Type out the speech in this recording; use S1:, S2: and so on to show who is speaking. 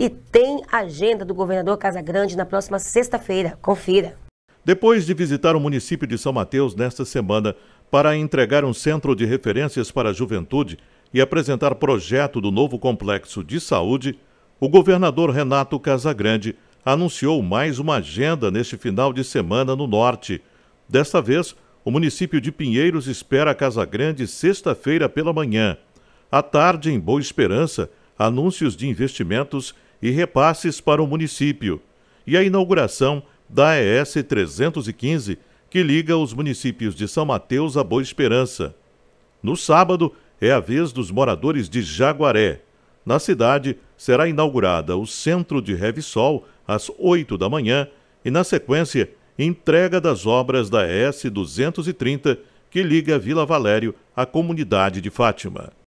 S1: E tem agenda do governador Casagrande na próxima sexta-feira. Confira.
S2: Depois de visitar o município de São Mateus nesta semana para entregar um centro de referências para a juventude e apresentar projeto do novo complexo de saúde, o governador Renato Casagrande anunciou mais uma agenda neste final de semana no norte. Desta vez, o município de Pinheiros espera Casagrande sexta-feira pela manhã. À tarde, em Boa Esperança, anúncios de investimentos e repasses para o município, e a inauguração da E.S. 315, que liga os municípios de São Mateus a Boa Esperança. No sábado, é a vez dos moradores de Jaguaré. Na cidade, será inaugurada o Centro de Revisol às 8 da manhã e, na sequência, entrega das obras da ES 230, que liga Vila Valério à comunidade de Fátima.